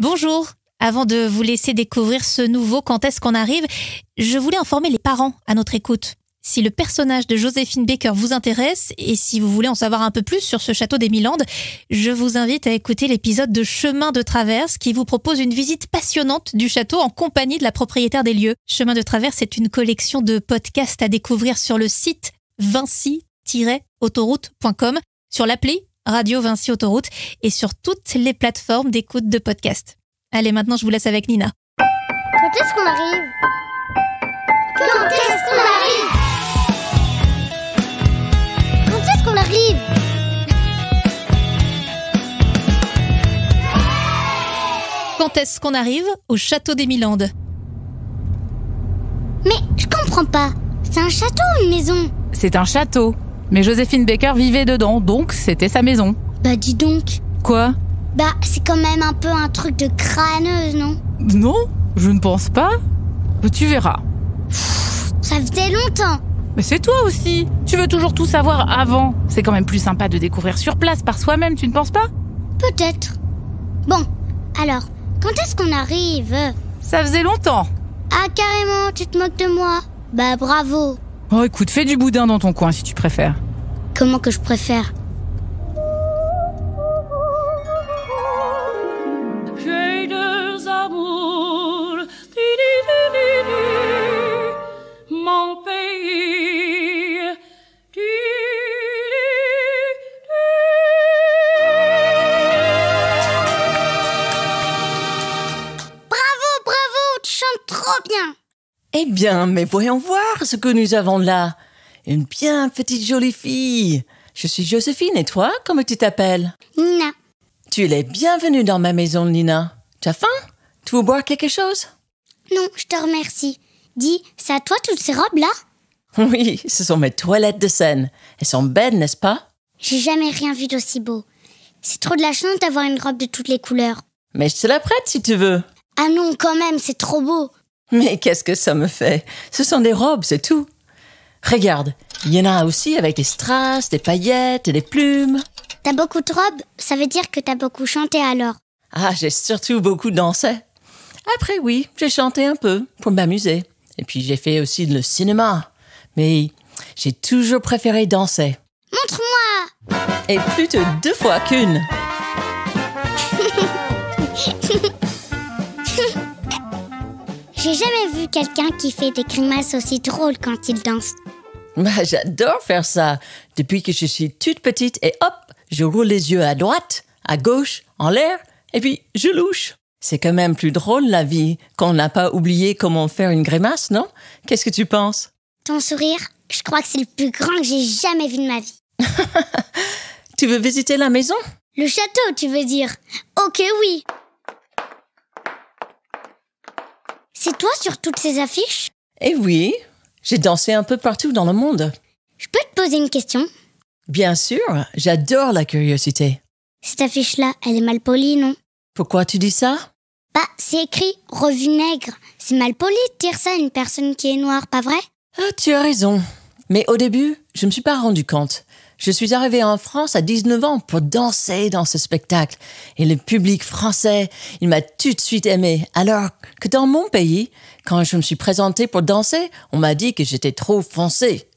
Bonjour. Avant de vous laisser découvrir ce nouveau quand est-ce qu'on arrive, je voulais informer les parents à notre écoute. Si le personnage de Joséphine Baker vous intéresse et si vous voulez en savoir un peu plus sur ce château des Milandes, je vous invite à écouter l'épisode de Chemin de Traverse qui vous propose une visite passionnante du château en compagnie de la propriétaire des lieux. Chemin de Traverse est une collection de podcasts à découvrir sur le site vinci-autoroute.com, sur l'appli Radio Vinci Autoroute et sur toutes les plateformes d'écoute de podcast. Allez, maintenant, je vous laisse avec Nina. Quand est-ce qu'on arrive Quand est-ce qu'on arrive Quand est-ce qu'on arrive Quand est-ce qu'on arrive au château des Milandes Mais je comprends pas. C'est un château ou une maison C'est un château. Mais Joséphine Baker vivait dedans, donc c'était sa maison. Bah dis donc. Quoi Bah c'est quand même un peu un truc de crâneuse, non Non, je ne pense pas. Bah, tu verras. Ça faisait longtemps. Mais c'est toi aussi. Tu veux toujours tout savoir avant. C'est quand même plus sympa de découvrir sur place par soi-même, tu ne penses pas Peut-être. Bon, alors, quand est-ce qu'on arrive Ça faisait longtemps. Ah carrément, tu te moques de moi Bah bravo. Oh écoute, fais du boudin dans ton coin si tu préfères. Comment que je préfère J'ai deux amours, mon pays. Bravo, bravo, tu chantes trop bien. Eh bien, mais voyons voir ce que nous avons là. Une bien petite jolie fille. Je suis Joséphine et toi, comment tu t'appelles Nina. Tu es bienvenue dans ma maison, Nina. Tu as faim Tu veux boire quelque chose Non, je te remercie. Dis, c'est à toi toutes ces robes-là Oui, ce sont mes toilettes de scène. Elles sont belles, n'est-ce pas J'ai jamais rien vu d'aussi beau. C'est trop de la chance d'avoir une robe de toutes les couleurs. Mais je te la prête si tu veux. Ah non, quand même, c'est trop beau. Mais qu'est-ce que ça me fait Ce sont des robes, c'est tout. Regarde, il y en a aussi avec des strass, des paillettes et des plumes. T'as beaucoup de robes, ça veut dire que t'as beaucoup chanté alors. Ah, j'ai surtout beaucoup dansé. Après, oui, j'ai chanté un peu pour m'amuser. Et puis j'ai fait aussi le cinéma. Mais j'ai toujours préféré danser. Montre-moi Et plus de deux fois qu'une. J'ai jamais vu quelqu'un qui fait des grimaces aussi drôles quand il danse. Bah, j'adore faire ça. Depuis que je suis toute petite et hop, je roule les yeux à droite, à gauche, en l'air, et puis je louche. C'est quand même plus drôle la vie qu'on n'a pas oublié comment faire une grimace, non Qu'est-ce que tu penses Ton sourire, je crois que c'est le plus grand que j'ai jamais vu de ma vie. tu veux visiter la maison Le château, tu veux dire Ok, oh oui. C'est toi sur toutes ces affiches Eh oui, j'ai dansé un peu partout dans le monde. Je peux te poser une question Bien sûr, j'adore la curiosité. Cette affiche-là, elle est mal polie, non Pourquoi tu dis ça Bah, c'est écrit Revue Nègre. C'est mal poli de dire ça à une personne qui est noire, pas vrai Ah, tu as raison. Mais au début, je ne me suis pas rendu compte. Je suis arrivée en France à 19 ans pour danser dans ce spectacle. Et le public français, il m'a tout de suite aimé. Alors que dans mon pays, quand je me suis présentée pour danser, on m'a dit que j'étais trop foncée.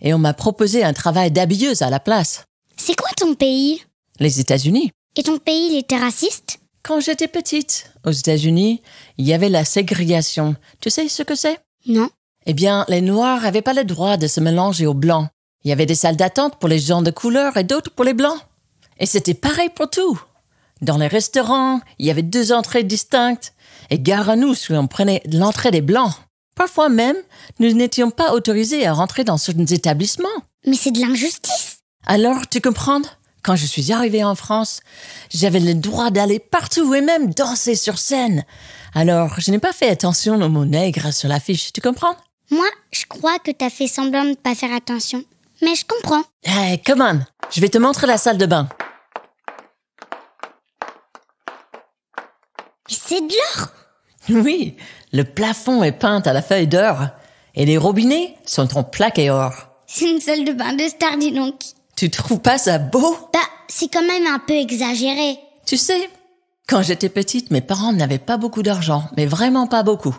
Et on m'a proposé un travail d'habilleuse à la place. C'est quoi ton pays Les États-Unis. Et ton pays, il était raciste Quand j'étais petite, aux États-Unis, il y avait la ségrégation. Tu sais ce que c'est Non. Eh bien, les Noirs n'avaient pas le droit de se mélanger aux Blancs. Il y avait des salles d'attente pour les gens de couleur et d'autres pour les blancs. Et c'était pareil pour tout. Dans les restaurants, il y avait deux entrées distinctes. Et gare à nous si on prenait l'entrée des blancs. Parfois même, nous n'étions pas autorisés à rentrer dans certains établissements. Mais c'est de l'injustice. Alors, tu comprends Quand je suis arrivée en France, j'avais le droit d'aller partout et même danser sur scène. Alors, je n'ai pas fait attention au mot nègre sur l'affiche, tu comprends Moi, je crois que t'as fait semblant de ne pas faire attention. Mais je comprends. Hey, eh, come on, je vais te montrer la salle de bain. C'est de l'or Oui, le plafond est peint à la feuille d'or et les robinets sont en plaque et or. C'est une salle de bain de star, dis donc. Tu trouves pas ça beau Bah, c'est quand même un peu exagéré. Tu sais, quand j'étais petite, mes parents n'avaient pas beaucoup d'argent, mais vraiment pas beaucoup.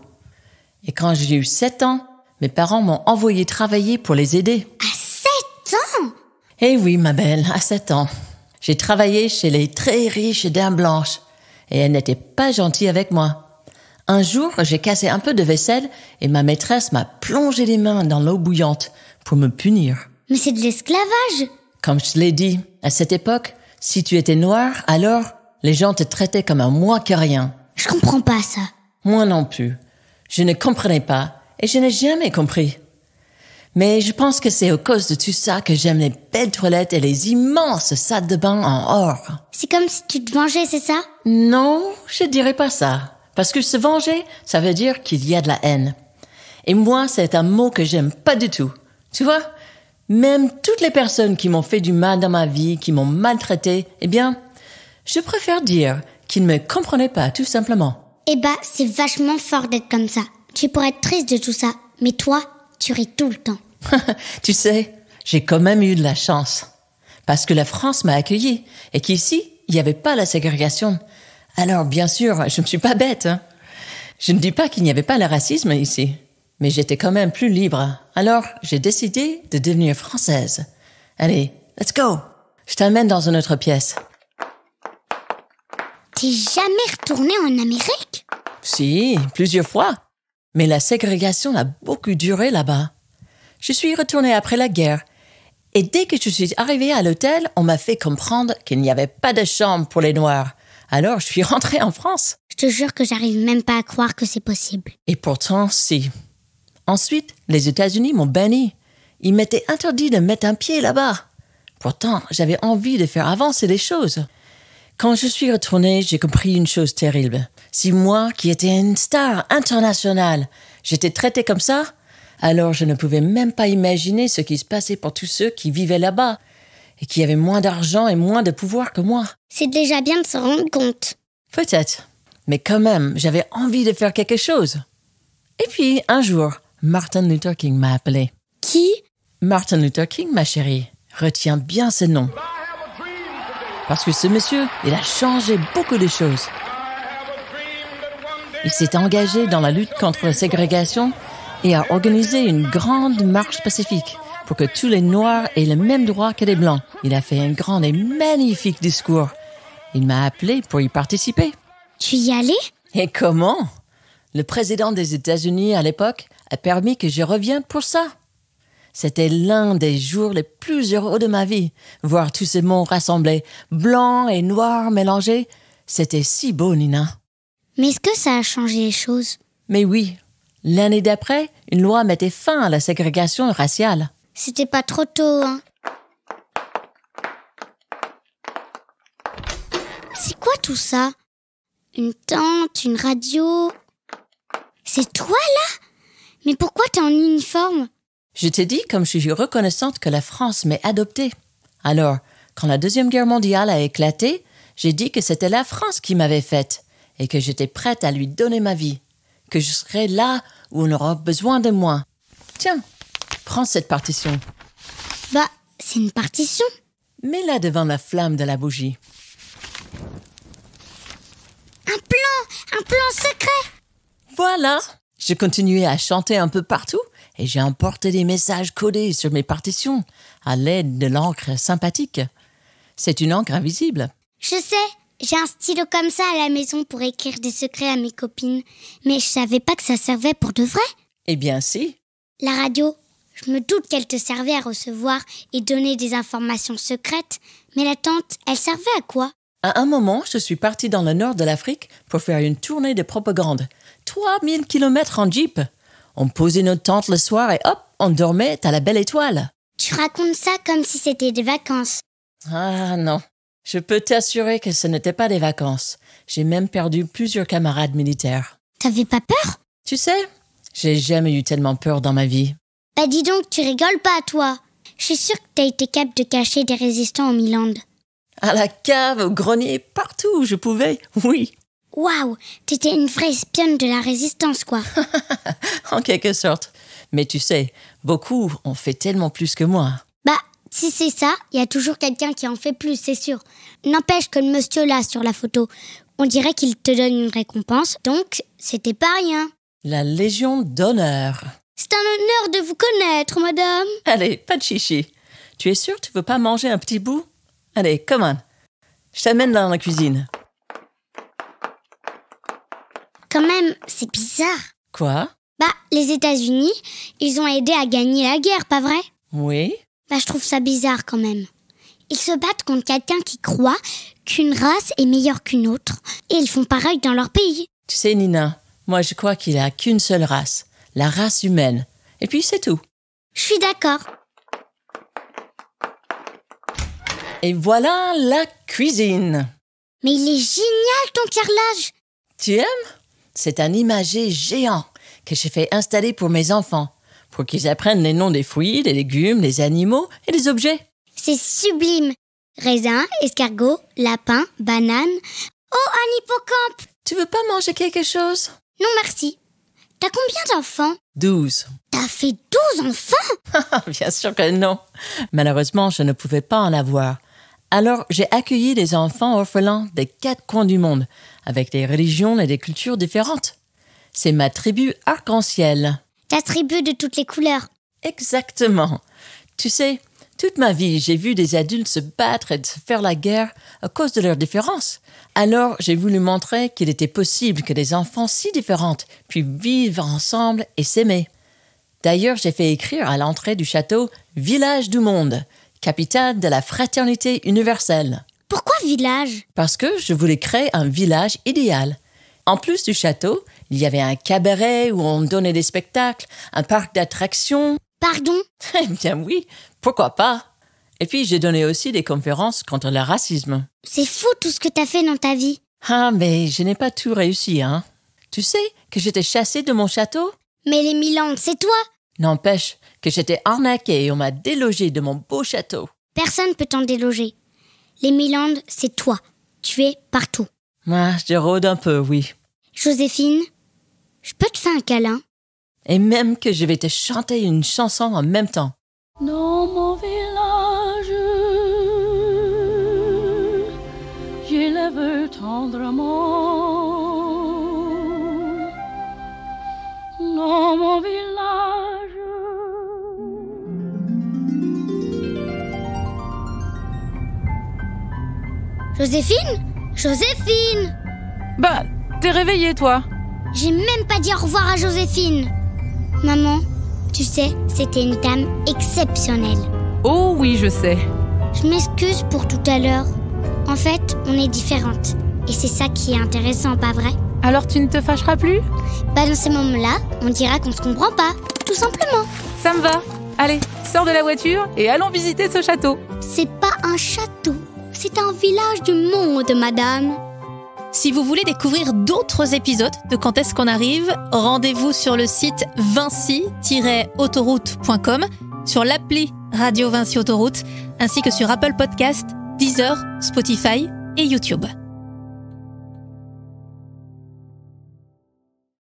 Et quand j'ai eu 7 ans, mes parents m'ont envoyé travailler pour les aider. Eh oui, ma belle, à 7 ans. J'ai travaillé chez les très riches dames blanches. Et elles n'étaient pas gentilles avec moi. Un jour, j'ai cassé un peu de vaisselle et ma maîtresse m'a plongé les mains dans l'eau bouillante pour me punir. Mais c'est de l'esclavage Comme je l'ai dit, à cette époque, si tu étais noir, alors les gens te traitaient comme un moins que rien. Je comprends pas ça. Moi non plus. Je ne comprenais pas et je n'ai jamais compris. Mais je pense que c'est au cause de tout ça que j'aime les belles toilettes et les immenses salles de bain en or. C'est comme si tu te vengeais, c'est ça Non, je dirais pas ça. Parce que se venger, ça veut dire qu'il y a de la haine. Et moi, c'est un mot que j'aime pas du tout. Tu vois Même toutes les personnes qui m'ont fait du mal dans ma vie, qui m'ont maltraité, eh bien, je préfère dire qu'ils ne me comprenaient pas, tout simplement. Eh bah, c'est vachement fort d'être comme ça. Tu pourrais être triste de tout ça, mais toi, tu ris tout le temps. tu sais, j'ai quand même eu de la chance. Parce que la France m'a accueilli et qu'ici, il n'y avait pas la ségrégation. Alors, bien sûr, je ne suis pas bête. Hein. Je ne dis pas qu'il n'y avait pas le racisme ici. Mais j'étais quand même plus libre. Alors, j'ai décidé de devenir française. Allez, let's go. Je t'amène dans une autre pièce. T'es jamais retourné en Amérique Si, plusieurs fois. Mais la ségrégation a beaucoup duré là-bas. Je suis retournée après la guerre. Et dès que je suis arrivée à l'hôtel, on m'a fait comprendre qu'il n'y avait pas de chambre pour les Noirs. Alors je suis rentrée en France. Je te jure que j'arrive même pas à croire que c'est possible. Et pourtant, si. Ensuite, les États-Unis m'ont banni. Ils m'étaient interdit de mettre un pied là-bas. Pourtant, j'avais envie de faire avancer les choses. Quand je suis retournée, j'ai compris une chose terrible. Si moi, qui étais une star internationale, j'étais traitée comme ça, alors je ne pouvais même pas imaginer ce qui se passait pour tous ceux qui vivaient là-bas et qui avaient moins d'argent et moins de pouvoir que moi. C'est déjà bien de se rendre compte. Peut-être. Mais quand même, j'avais envie de faire quelque chose. Et puis, un jour, Martin Luther King m'a appelé. Qui Martin Luther King, ma chérie. Retiens bien ce nom. Parce que ce monsieur, il a changé beaucoup de choses. Il s'est engagé dans la lutte contre la ségrégation et a organisé une grande marche pacifique pour que tous les Noirs aient le même droit que les Blancs. Il a fait un grand et magnifique discours. Il m'a appelé pour y participer. Tu y allais Et comment Le président des États-Unis à l'époque a permis que je revienne pour ça. C'était l'un des jours les plus heureux de ma vie. Voir tous ces mots rassemblés, blancs et noirs mélangés, c'était si beau, Nina. Mais est-ce que ça a changé les choses Mais oui, L'année d'après, une loi mettait fin à la ségrégation raciale. C'était pas trop tôt, hein. C'est quoi tout ça Une tente, une radio. C'est toi là Mais pourquoi t'es en uniforme Je t'ai dit comme je suis reconnaissante que la France m'ait adoptée. Alors, quand la Deuxième Guerre mondiale a éclaté, j'ai dit que c'était la France qui m'avait faite et que j'étais prête à lui donner ma vie que je serai là où on aura besoin de moi. Tiens, prends cette partition. Bah, c'est une partition. Mets-la devant la flamme de la bougie. Un plan, un plan secret. Voilà. Je continuais à chanter un peu partout et j'ai emporté des messages codés sur mes partitions à l'aide de l'encre sympathique. C'est une encre invisible. Je sais, j'ai un stylo comme ça à la maison pour écrire des secrets à mes copines, mais je savais pas que ça servait pour de vrai. Eh bien si. La radio, je me doute qu'elle te servait à recevoir et donner des informations secrètes, mais la tente, elle servait à quoi À un moment, je suis partie dans le nord de l'Afrique pour faire une tournée de propagande. 3000 kilomètres en jeep. On posait notre tente le soir et hop, on dormait à la belle étoile. Tu racontes ça comme si c'était des vacances. Ah non, je peux t'assurer que ce n'était pas des vacances. J'ai même perdu plusieurs camarades militaires. T'avais pas peur Tu sais, j'ai jamais eu tellement peur dans ma vie. Bah dis donc, tu rigoles pas, toi. Je suis sûre que t'as été capable de cacher des résistants en Milan. À la cave, au grenier, partout où je pouvais, oui. Waouh, t'étais une vraie espionne de la résistance, quoi. en quelque sorte. Mais tu sais, beaucoup ont fait tellement plus que moi. Bah, si c'est ça, il y a toujours quelqu'un qui en fait plus, c'est sûr. N'empêche que le monsieur là sur la photo, on dirait qu'il te donne une récompense, donc c'était pas rien. La Légion d'honneur. C'est un honneur de vous connaître, madame. Allez, pas de chichi. Tu es sûre tu veux pas manger un petit bout Allez, come on. Je t'amène dans la cuisine. Quand même, c'est bizarre. Quoi Bah, les États-Unis, ils ont aidé à gagner la guerre, pas vrai Oui, bah, je trouve ça bizarre quand même. Ils se battent contre quelqu'un qui croit qu'une race est meilleure qu'une autre, et ils font pareil dans leur pays. Tu sais, Nina, moi je crois qu'il n'y a qu'une seule race, la race humaine. Et puis c'est tout. Je suis d'accord. Et voilà la cuisine. Mais il est génial ton carrelage. Tu aimes C'est un imager géant que j'ai fait installer pour mes enfants qu'ils apprennent les noms des fruits, des légumes, des animaux et des objets. C'est sublime. Raisin, escargot, lapin, banane. Oh, un hippocampe Tu veux pas manger quelque chose Non, merci. T'as combien d'enfants Douze. T'as fait douze enfants ah, ah, Bien sûr que non. Malheureusement, je ne pouvais pas en avoir. Alors, j'ai accueilli des enfants orphelins des quatre coins du monde, avec des religions et des cultures différentes. C'est ma tribu arc-en-ciel. T'as de toutes les couleurs. Exactement. Tu sais, toute ma vie, j'ai vu des adultes se battre et se faire la guerre à cause de leurs différences. Alors, j'ai voulu montrer qu'il était possible que des enfants si différents puissent vivre ensemble et s'aimer. D'ailleurs, j'ai fait écrire à l'entrée du château Village du Monde, capitale de la fraternité universelle. Pourquoi village Parce que je voulais créer un village idéal. En plus du château, il y avait un cabaret où on donnait des spectacles, un parc d'attractions. Pardon Eh bien oui, pourquoi pas Et puis j'ai donné aussi des conférences contre le racisme. C'est fou tout ce que t'as fait dans ta vie. Ah mais je n'ai pas tout réussi, hein. Tu sais que j'étais chassée de mon château Mais les Milandes, c'est toi N'empêche que j'étais arnaquée et on m'a délogée de mon beau château. Personne peut t'en déloger. Les Milandes, c'est toi. Tu es partout. ah, je rôde un peu, oui. Joséphine, je peux te faire un câlin Et même que je vais te chanter une chanson en même temps. Dans mon village, j'élève tendrement. Dans mon village. Joséphine Joséphine Bah, t'es réveillée, toi j'ai même pas dit au revoir à Joséphine. Maman, tu sais, c'était une dame exceptionnelle. Oh oui, je sais. Je m'excuse pour tout à l'heure. En fait, on est différentes. Et c'est ça qui est intéressant, pas vrai Alors tu ne te fâcheras plus Bah dans ces moments-là, on dira qu'on se comprend pas. Tout simplement. Ça me va. Allez, sors de la voiture et allons visiter ce château. C'est pas un château, c'est un village du monde, madame. Si vous voulez découvrir d'autres épisodes de Quand est-ce qu'on arrive, rendez-vous sur le site vinci-autoroute.com, sur l'appli Radio Vinci Autoroute, ainsi que sur Apple Podcasts, Deezer, Spotify et YouTube.